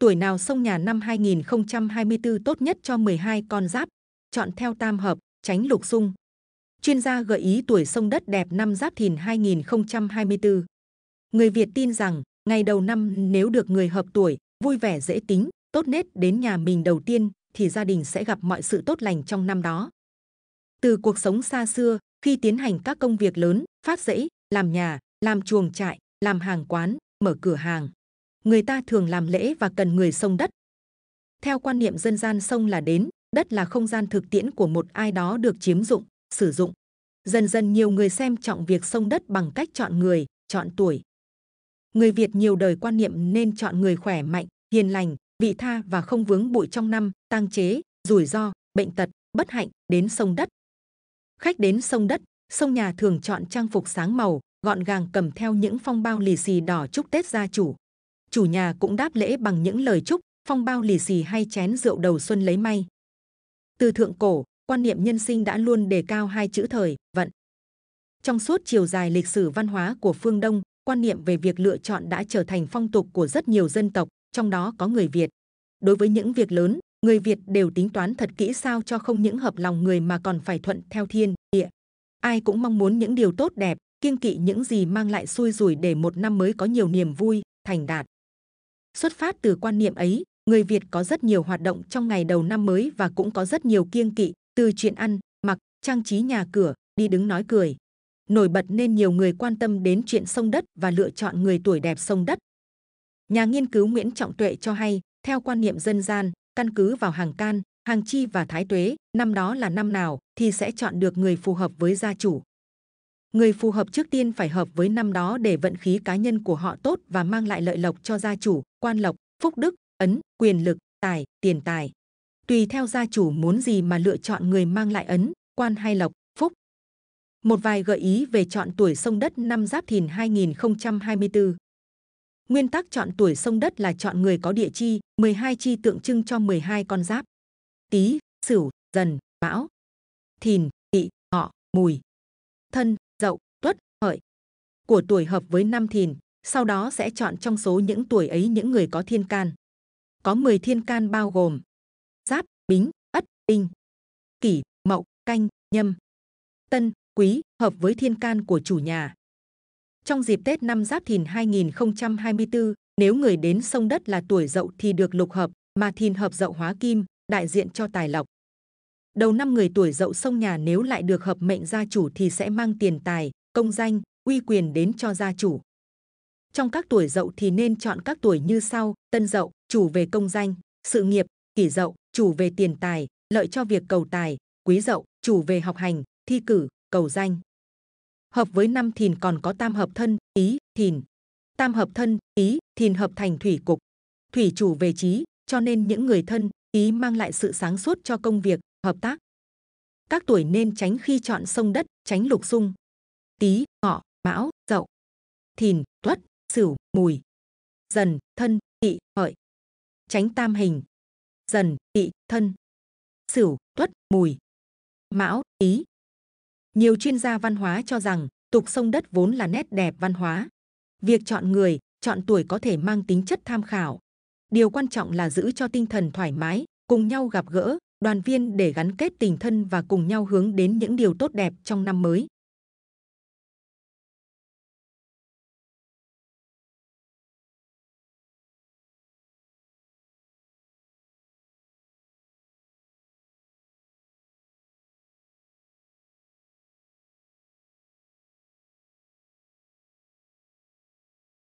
Tuổi nào sông nhà năm 2024 tốt nhất cho 12 con giáp, chọn theo tam hợp, tránh lục xung. Chuyên gia gợi ý tuổi sông đất đẹp năm giáp thìn 2024. Người Việt tin rằng, ngày đầu năm nếu được người hợp tuổi, vui vẻ dễ tính, tốt nết đến nhà mình đầu tiên, thì gia đình sẽ gặp mọi sự tốt lành trong năm đó. Từ cuộc sống xa xưa, khi tiến hành các công việc lớn, phát rẫy, làm nhà, làm chuồng trại, làm hàng quán, mở cửa hàng người ta thường làm lễ và cần người sông đất. Theo quan niệm dân gian sông là đến, đất là không gian thực tiễn của một ai đó được chiếm dụng, sử dụng. Dần dần nhiều người xem trọng việc sông đất bằng cách chọn người, chọn tuổi. Người Việt nhiều đời quan niệm nên chọn người khỏe mạnh, hiền lành, vị tha và không vướng bụi trong năm, tang chế, rủi ro, bệnh tật, bất hạnh đến sông đất. Khách đến sông đất, sông nhà thường chọn trang phục sáng màu, gọn gàng cầm theo những phong bao lì xì đỏ chúc Tết gia chủ chủ nhà cũng đáp lễ bằng những lời chúc, phong bao lì xì hay chén rượu đầu xuân lấy may. Từ thượng cổ, quan niệm nhân sinh đã luôn đề cao hai chữ thời, vận. Trong suốt chiều dài lịch sử văn hóa của phương Đông, quan niệm về việc lựa chọn đã trở thành phong tục của rất nhiều dân tộc, trong đó có người Việt. Đối với những việc lớn, người Việt đều tính toán thật kỹ sao cho không những hợp lòng người mà còn phải thuận theo thiên, địa. Ai cũng mong muốn những điều tốt đẹp, kiêng kỵ những gì mang lại xui rủi để một năm mới có nhiều niềm vui, thành đạt. Xuất phát từ quan niệm ấy, người Việt có rất nhiều hoạt động trong ngày đầu năm mới và cũng có rất nhiều kiêng kỵ, từ chuyện ăn, mặc, trang trí nhà cửa, đi đứng nói cười. Nổi bật nên nhiều người quan tâm đến chuyện sông đất và lựa chọn người tuổi đẹp sông đất. Nhà nghiên cứu Nguyễn Trọng Tuệ cho hay, theo quan niệm dân gian, căn cứ vào hàng can, hàng chi và thái tuế, năm đó là năm nào thì sẽ chọn được người phù hợp với gia chủ. Người phù hợp trước tiên phải hợp với năm đó để vận khí cá nhân của họ tốt và mang lại lợi lộc cho gia chủ, quan lộc, phúc đức, ấn, quyền lực, tài, tiền tài. Tùy theo gia chủ muốn gì mà lựa chọn người mang lại ấn, quan hay lộc, phúc. Một vài gợi ý về chọn tuổi sông đất năm Giáp Thìn 2024. Nguyên tắc chọn tuổi sông đất là chọn người có địa chi, 12 chi tượng trưng cho 12 con giáp. Tý, Sửu, Dần, Mão, Thìn, Tỵ, Ngọ, Mùi. Thân, dậu, tuất, hợi của tuổi hợp với năm thìn, sau đó sẽ chọn trong số những tuổi ấy những người có thiên can. Có 10 thiên can bao gồm Giáp, Bính, Ất, Đinh, Kỷ, Mậu, Canh, Nhâm, Tân, Quý hợp với thiên can của chủ nhà. Trong dịp Tết năm Giáp Thìn 2024, nếu người đến sông đất là tuổi Dậu thì được lục hợp, mà Thìn hợp Dậu hóa kim, đại diện cho tài lộc. Đầu năm người tuổi dậu sông nhà nếu lại được hợp mệnh gia chủ thì sẽ mang tiền tài, công danh, uy quyền đến cho gia chủ. Trong các tuổi dậu thì nên chọn các tuổi như sau: Tân dậu, chủ về công danh, sự nghiệp, kỷ dậu, chủ về tiền tài, lợi cho việc cầu tài, quý dậu, chủ về học hành, thi cử, cầu danh. Hợp với năm thìn còn có tam hợp thân, ý, thìn. Tam hợp thân, ý, thìn hợp thành thủy cục. Thủy chủ về trí, cho nên những người thân, ý mang lại sự sáng suốt cho công việc, hợp tác. Các tuổi nên tránh khi chọn sông đất, tránh lục xung. Tý, ngọ, mão, dậu. Thìn, tuất, sửu, mùi. Dần, thân, tỵ, hợi. Tránh tam hình. Dần, tỵ, thân. Sửu, tuất, mùi. Mão, tý. Nhiều chuyên gia văn hóa cho rằng tục sông đất vốn là nét đẹp văn hóa. Việc chọn người, chọn tuổi có thể mang tính chất tham khảo. Điều quan trọng là giữ cho tinh thần thoải mái, cùng nhau gặp gỡ, đoàn viên để gắn kết tình thân và cùng nhau hướng đến những điều tốt đẹp trong năm mới.